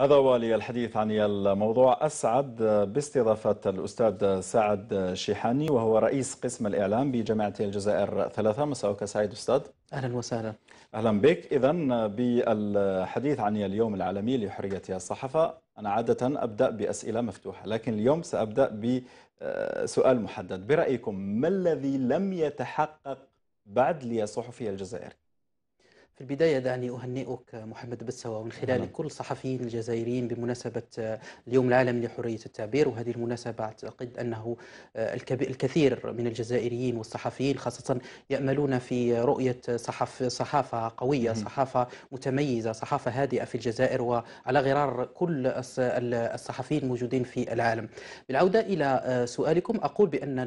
هذا هو للحديث عن الموضوع أسعد باستضافة الأستاذ سعد شيحاني وهو رئيس قسم الإعلام بجامعة الجزائر ثلاثة مساءك سعيد أستاذ أهلا وسهلا أهلا بك إذا بالحديث عن اليوم العالمي لحرية الصحفة أنا عادة أبدأ بأسئلة مفتوحة لكن اليوم سأبدأ بسؤال محدد برأيكم ما الذي لم يتحقق بعد لصحفي الجزائري؟ في البداية دعني أهنئك محمد بتسوى ومن خلال كل الصحفيين الجزائريين بمناسبة آه، اليوم العالمي لحرية التعبير وهذه المناسبة أعتقد أنه آه، الكثير من الجزائريين والصحفيين خاصة يأملون في رؤية صحف صحافة قوية صحافة متميزة صحافة هادئة في الجزائر وعلى غرار كل الصحفيين الموجودين في العالم بالعودة إلى آه، سؤالكم أقول بأن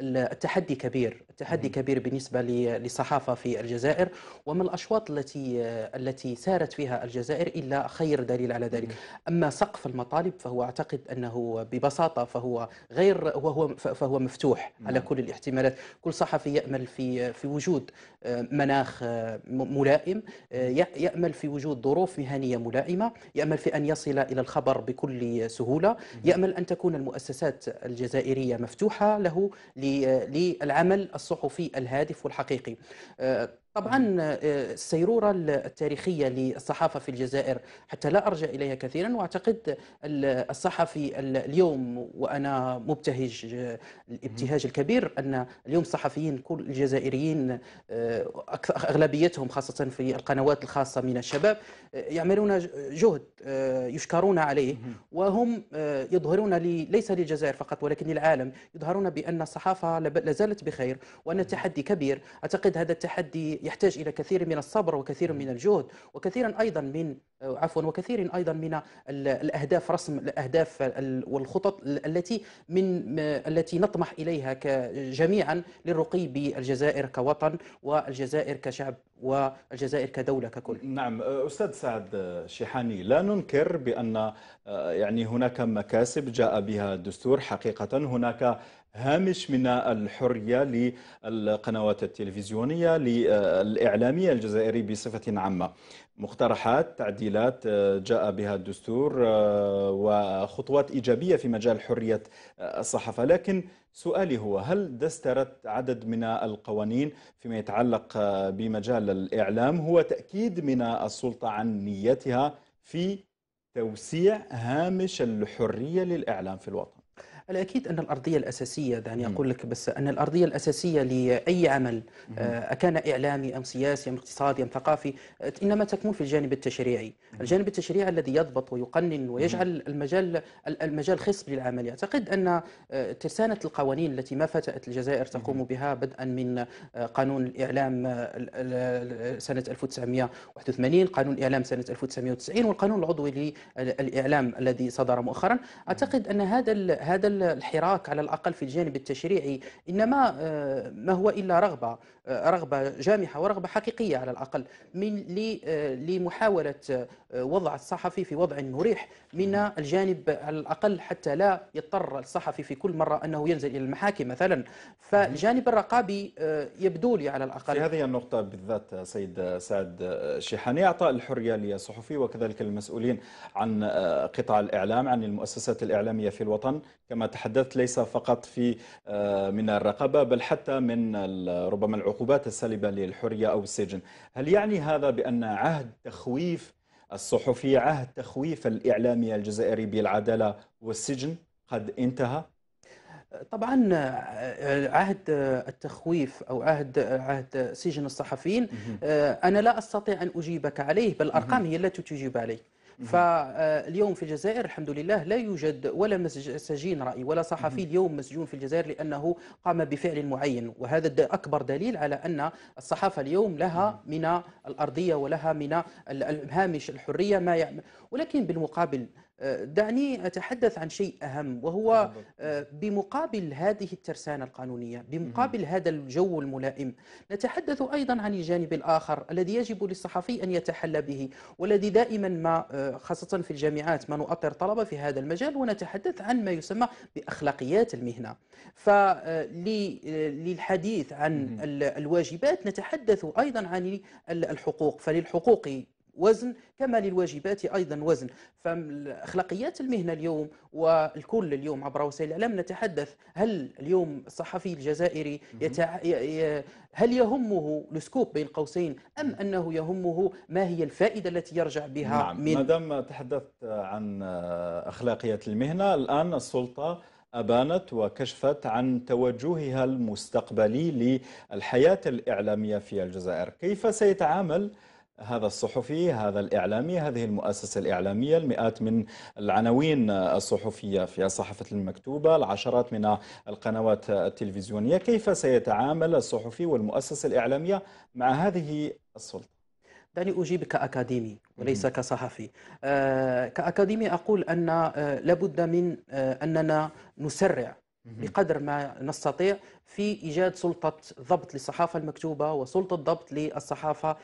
التحدي كبير التحدي كبير بالنسبة للصحافة في الجزائر وما الأشخاص الأشواط التي التي سارت فيها الجزائر إلا خير دليل على ذلك أما سقف المطالب فهو أعتقد أنه ببساطة فهو غير وهو فهو مفتوح على كل الاحتمالات كل صحفي يأمل في في وجود آه، مناخ آه، ملائم آه، يأمل في وجود ظروف مهنية ملائمة يأمل في أن يصل إلى الخبر بكل سهولة يأمل أن تكون المؤسسات الجزائرية مفتوحة له للعمل الصحفي الهادف والحقيقي طبعا آه، السيرورة التاريخية للصحافة في الجزائر حتى لا أرجع إليها كثيرا وأعتقد الصحفي اليوم وأنا مبتهج آه، الابتهاج الكبير أن اليوم الصحفيين كل الجزائريين آه، أغلبيتهم خاصة في القنوات الخاصة من الشباب يعملون جهد يشكرون عليه وهم يظهرون لي ليس للجزائر فقط ولكن للعالم يظهرون بأن الصحافة لازالت بخير وأن التحدي كبير أعتقد هذا التحدي يحتاج الى كثير من الصبر وكثير من الجهد وكثيرا ايضا من آه، عفوا وكثير ايضا من الاهداف رسم الاهداف والخطط التي من آه، التي نطمح اليها جميعا للرقي بالجزائر كوطن والجزائر كشعب والجزائر كدوله ككل. نعم آه، استاذ سعد شيحاني لا ننكر بان يعني هناك مكاسب جاء بها الدستور حقيقه هناك هامش من الحرية للقنوات التلفزيونية للإعلامية الجزائري بصفة عامة مقترحات تعديلات آه، جاء بها الدستور آه، وخطوات إيجابية في مجال حرية آه، الصحافة لكن سؤالي هو هل دسترت عدد من القوانين فيما يتعلق بمجال الإعلام هو تأكيد من السلطة عن نيتها في توسيع هامش الحرية للإعلام في الوطن الأكيد أن الأرضية الأساسية دعني أقول لك بس أن الأرضية الأساسية لأي عمل آه، أكان إعلامي أم سياسي أم اقتصادي أم ثقافي آه، إنما تكمن في الجانب التشريعي الجانب التشريعي الذي يضبط ويقنن ويجعل المجال المجال خصب للعمل أعتقد أن آه، ترسانة القوانين التي ما فتأت الجزائر تقوم بها بدءا من قانون الإعلام سنة 1981 قانون الإعلام سنة 1990 والقانون العضوي للإعلام الذي صدر مؤخرا أعتقد أن هذا هذا الحراك على الأقل في الجانب التشريعي إنما آه، ما هو إلا رغبة آه، رغبة جامحة ورغبة حقيقية على الأقل من آه، لمحاولة وضع الصحفي في وضع مريح من الجانب على الأقل حتى لا يضطر الصحفي في كل مرة أنه ينزل إلى المحاكم مثلا فالجانب الرقابي آه، يبدو لي على الأقل في هذه النقطة بالذات آه، سيد آه، سعد شيحاني أعطاء الحرية للصحفي وكذلك المسؤولين عن قطاع الإعلام عن المؤسسات الإعلامية في الوطن كما تحدثت ليس فقط في من الرقابة بل حتى من ربما العقوبات السالبة للحرية أو السجن هل يعني هذا بأن عهد تخويف الصحفي عهد تخويف الإعلامي الجزائري بالعدالة والسجن قد انتهى طبعا آه، آه، عهد آه، التخويف او عهد عهد سجن الصحفيين انا لا استطيع ان اجيبك عليه بل الارقام هي التي تجيب عليه فاليوم آه، في الجزائر الحمد لله لا يوجد ولا سجين رأي ولا صحفي اليوم مسجون في الجزائر لأنه قام بفعل معين وهذا أكبر دليل على أن الصحافة اليوم لها من الأرضية ولها من الهامش الحرية ما يعمل ولكن بالمقابل آه، دعني أتحدث عن شيء أهم وهو آه، بمقابل هذه الترسانة القانونية بمقابل هذا الجو الملائم نتحدث أيضا عن الجانب الآخر الذي يجب للصحفي أن يتحلى به والذي دائما ما آه، خاصة في الجامعات ما نؤطر طلبة في هذا المجال ونتحدث عن ما يسمى بأخلاقيات المهنة فللحديث عن الواجبات نتحدث أيضا عن الحقوق فللحقوق وزن كما للواجبات أيضا وزن فأخلاقيات المهنة اليوم والكل اليوم عبر وسائل الإعلام نتحدث هل اليوم الصحفي الجزائري يتع... هل يهمه السكوب بين قوسين أم أنه يهمه ما هي الفائدة التي يرجع بها نعم. من... مادام تحدثت عن أخلاقيات المهنة الآن السلطة أبانت وكشفت عن توجهها المستقبلي للحياة الإعلامية في الجزائر كيف سيتعامل هذا الصحفي هذا الإعلامي هذه المؤسسة الإعلامية المئات من العناوين الصحفية في الصحافة المكتوبة العشرات من القنوات التلفزيونية كيف سيتعامل الصحفي والمؤسسة الإعلامية مع هذه السلطة؟ دعني أجيب كأكاديمي وليس كصحفي آه، كأكاديمي أقول أن آه، لابد من آه، أننا نسرع بقدر ما نستطيع في إيجاد سلطة ضبط للصحافة المكتوبة وسلطة ضبط للصحافة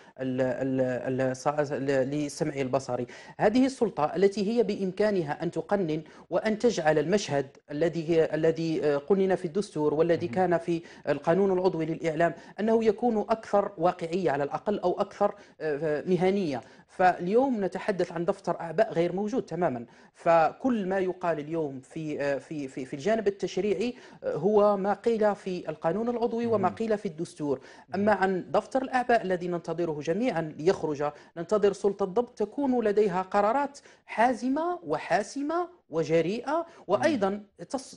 للسمع البصري هذه السلطة التي هي بإمكانها أن تقنن وأن تجعل المشهد الذي الذي آه، قنن في الدستور والذي كان في القانون العضوي للإعلام أنه يكون أكثر واقعية على الأقل أو أكثر آه، مهنية فاليوم نتحدث عن دفتر اعباء غير موجود تماما فكل ما يقال اليوم في آه، في, في الجانب التشريعي هو ما قيل في في القانون العضوي وما قيل في الدستور أما عن دفتر الأعباء الذي ننتظره جميعا ليخرج ننتظر سلطة الضبط تكون لديها قرارات حازمة وحاسمة وجريئه وايضا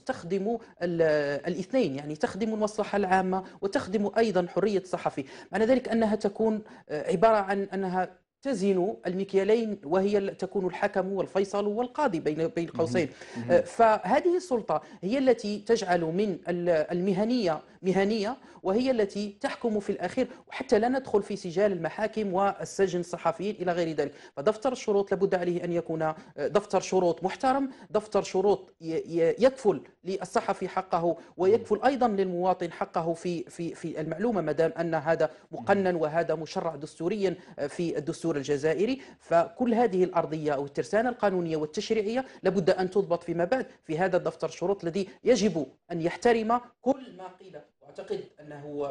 تخدم الاثنين يعني تخدم المصلحه العامه وتخدم ايضا حريه الصحفي معنى ذلك انها تكون آه، عباره عن انها تزن المكيالين وهي تكون الحكم والفيصل والقاضي بين بين قوسين أه، فهذه السلطه هي التي تجعل من المهنيه مهنيه وهي التي تحكم في الاخير وحتى لا ندخل في سجال المحاكم والسجن الصحفيين الى غير ذلك فدفتر الشروط لابد عليه ان يكون أه، دفتر شروط محترم دفتر شروط يكفل للصحفي حقه ويكفل ايضا للمواطن حقه في في في المعلومه ما دام ان هذا مقنن وهذا مشرع دستوريا أه، في الدستور الدستور الجزائري فكل هذه الأرضية أو الترسانة القانونية والتشريعية لابد أن تضبط فيما بعد في هذا الدفتر الشروط الذي يجب أن يحترم كل ما قيل أعتقد أنه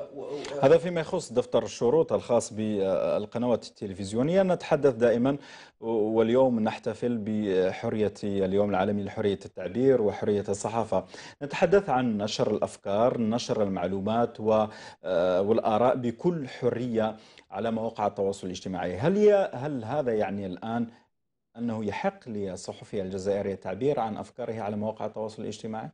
هذا فيما يخص دفتر الشروط الخاص بالقنوات التلفزيونية نتحدث دائما واليوم نحتفل بحرية اليوم العالمي لحرية التعبير وحرية الصحافة نتحدث عن نشر الأفكار نشر المعلومات والآراء بكل حرية على مواقع التواصل الاجتماعي هل ي... هل هذا يعني الآن أنه يحق للصحفي الجزائري التعبير عن أفكاره على مواقع التواصل الاجتماعي؟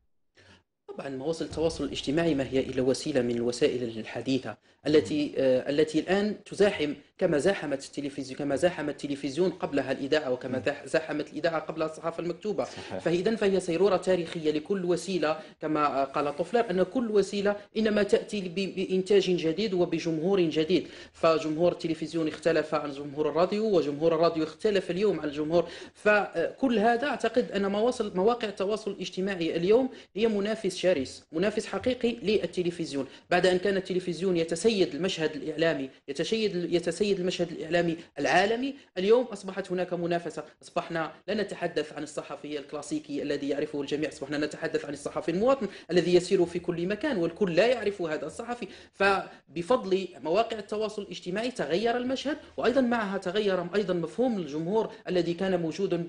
طبعا مواصل التواصل الاجتماعي ما هي الا وسيله من الوسائل الحديثه التي آه، التي الان تزاحم كما زاحمت التلفزيون كما زاحم التلفزيون قبلها الاذاعه وكما زاحمت الاذاعه قبلها الصحافه المكتوبه فاذا فهي سيروره تاريخيه لكل وسيله كما قال طفلر ان كل وسيله انما تاتي بانتاج جديد وبجمهور جديد فجمهور التلفزيون اختلف عن جمهور الراديو وجمهور الراديو اختلف اليوم عن الجمهور فكل آه، هذا اعتقد ان مواصل مواقع التواصل الاجتماعي اليوم هي منافس شديد شرس منافس حقيقي للتلفزيون بعد أن كان التلفزيون يتسيد المشهد الإعلامي يتسيد, يتسيد المشهد الإعلامي العالمي اليوم أصبحت هناك منافسة أصبحنا لا نتحدث عن الصحفي الكلاسيكي الذي يعرفه الجميع أصبحنا نتحدث عن الصحفي المواطن الذي يسير في كل مكان والكل لا يعرف هذا الصحفي فبفضل مواقع التواصل الاجتماعي تغير المشهد وأيضا معها تغير أيضا مفهوم الجمهور الذي كان موجودا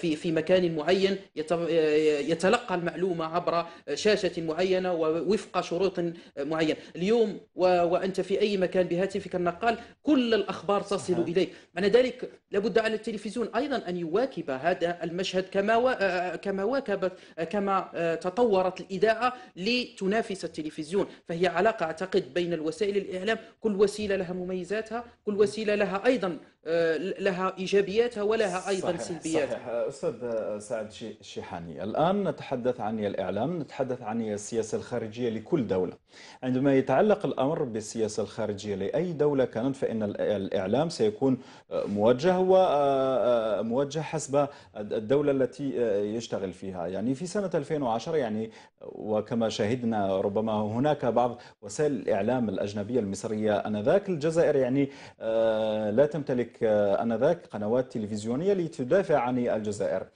في في مكان معين يتلقى المعلومة عبر شاشة معينة ووفق شروط معينة اليوم وأنت في أي مكان بهاتفك النقال كل الأخبار تصل صحيح. إليك معنى ذلك لابد على التلفزيون أيضا أن يواكب هذا المشهد كما كما واكبت كما تطورت الإذاعة لتنافس التلفزيون فهي علاقة أعتقد بين الوسائل الإعلام كل وسيلة لها مميزاتها كل وسيلة لها أيضا آه، لها ايجابياتها ولها ايضا سلبياتها صحيح استاذ سعد الشيحاني الان نتحدث عن الاعلام نتحدث عن السياسه الخارجيه لكل دوله عندما يتعلق الامر بالسياسه الخارجيه لاي دوله كانت فان الاعلام سيكون آه، موجه وموجه آه، حسب الدوله التي يشتغل فيها يعني في سنه 2010 يعني وكما شاهدنا ربما هناك بعض وسائل الاعلام الاجنبيه المصريه انذاك الجزائر يعني لا تمتلك آه، آنذاك قنوات تلفزيونية لتدافع عن الجزائر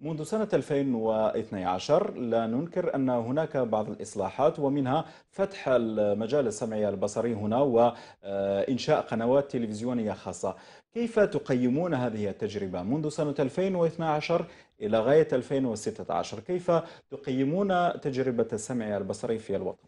منذ سنة 2012 لا ننكر أن هناك بعض الإصلاحات ومنها فتح المجال السمعي البصري هنا وإنشاء آه، قنوات تلفزيونية خاصة كيف تقيمون هذه التجربة منذ سنة 2012 إلى غاية 2016 كيف تقيمون تجربة السمعي البصري في الوطن؟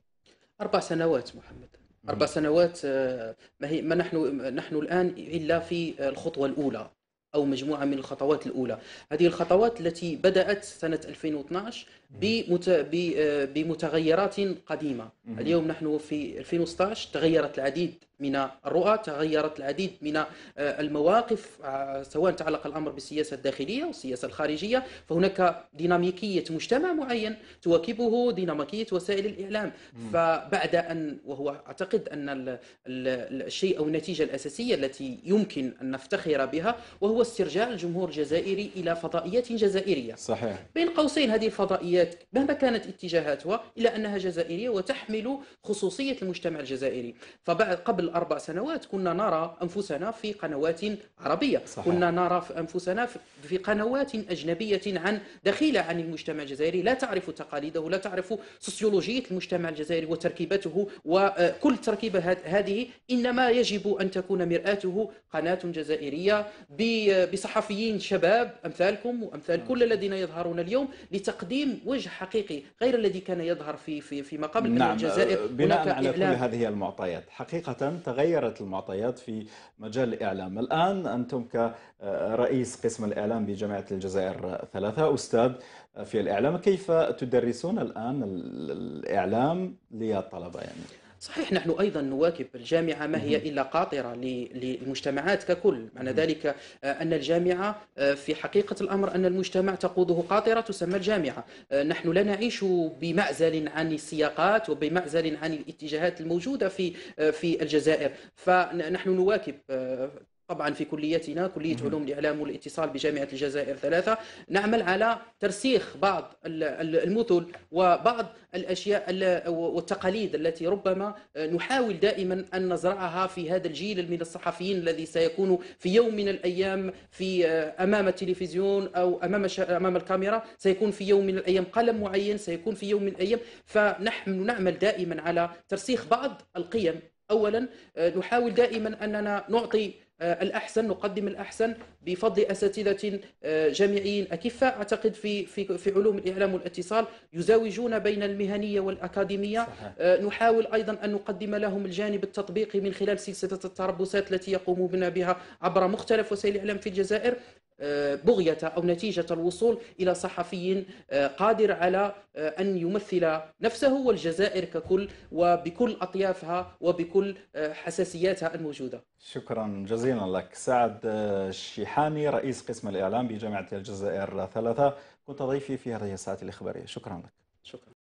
أربع سنوات محمد أربع سنوات آه، ما, هي ما نحن نحن الآن إلا في الخطوة الأولى أو مجموعة من الخطوات الأولى هذه الخطوات التي بدأت سنة 2012 آه، بمتغيرات قديمة اليوم نحن في 2016 تغيرت العديد من الرؤى تغيرت العديد من آه، المواقف آه، سواء تعلق الامر بالسياسه الداخليه والسياسه الخارجيه فهناك ديناميكيه مجتمع معين تواكبه ديناميكيه وسائل الاعلام فبعد ان وهو اعتقد ان الشيء او النتيجه الاساسيه التي يمكن ان نفتخر بها وهو استرجاع الجمهور الجزائري الى فضائيات جزائريه صحيح بين قوسين هذه الفضائيات مهما كانت اتجاهاتها الا انها جزائريه وتحمل خصوصيه المجتمع الجزائري فبعد قبل قبل أربع سنوات كنا نرى أنفسنا في قنوات عربية صحيح. كنا نرى في أنفسنا في قنوات أجنبية عن دخيلة عن المجتمع الجزائري لا تعرف تقاليده لا تعرف سوسيولوجية المجتمع الجزائري وتركيبته وكل آه، تركيبة هذه إنما يجب أن تكون مرآته قناة جزائرية بصحفيين شباب أمثالكم وأمثال كل نعم. الذين يظهرون اليوم لتقديم وجه حقيقي غير الذي كان يظهر في في في ما قبل نعم الجزائر آه، بناء على كل هذه المعطيات حقيقة تغيرت المعطيات في مجال الإعلام الآن أنتم كرئيس قسم الإعلام بجامعة الجزائر ثلاثة أستاذ في الإعلام كيف تدرسون الآن الإعلام للطلبة يعني؟ صحيح نحن ايضا نواكب الجامعه ما هي الا قاطره للمجتمعات ككل معنى ذلك آه، ان الجامعه آه، في حقيقه الامر ان المجتمع تقوده قاطره تسمى الجامعه آه، نحن لا نعيش بمعزل عن السياقات وبمعزل عن الاتجاهات الموجوده في في الجزائر فنحن نواكب طبعا في كليتنا كليه علوم الاعلام والاتصال بجامعه الجزائر ثلاثه نعمل على ترسيخ بعض المثل وبعض الاشياء والتقاليد التي ربما نحاول دائما ان نزرعها في هذا الجيل من الصحفيين الذي سيكون في يوم من الايام في آه، امام التلفزيون او امام امام الكاميرا سيكون في يوم من الايام قلم معين سيكون في يوم من الايام فنحن نعمل دائما على ترسيخ بعض القيم اولا آه، نحاول دائما اننا نعطي آه، الاحسن نقدم الاحسن بفضل اساتذه آه، جامعيين اكفاء اعتقد في في في علوم الاعلام والاتصال يزاوجون بين المهنيه والاكاديميه صحيح. آه، نحاول ايضا ان نقدم لهم الجانب التطبيقي من خلال سلسله التربصات التي يقومون بها عبر مختلف وسائل الاعلام في الجزائر بغية أو نتيجة الوصول إلى صحفي آه، قادر على آه، أن يمثل نفسه والجزائر ككل وبكل أطيافها وبكل آه، حساسياتها الموجودة شكرا جزيلا لك سعد الشيحاني رئيس قسم الإعلام بجامعة الجزائر ثلاثة كنت ضيفي في هذه الساعة الإخبارية شكرا لك شكرا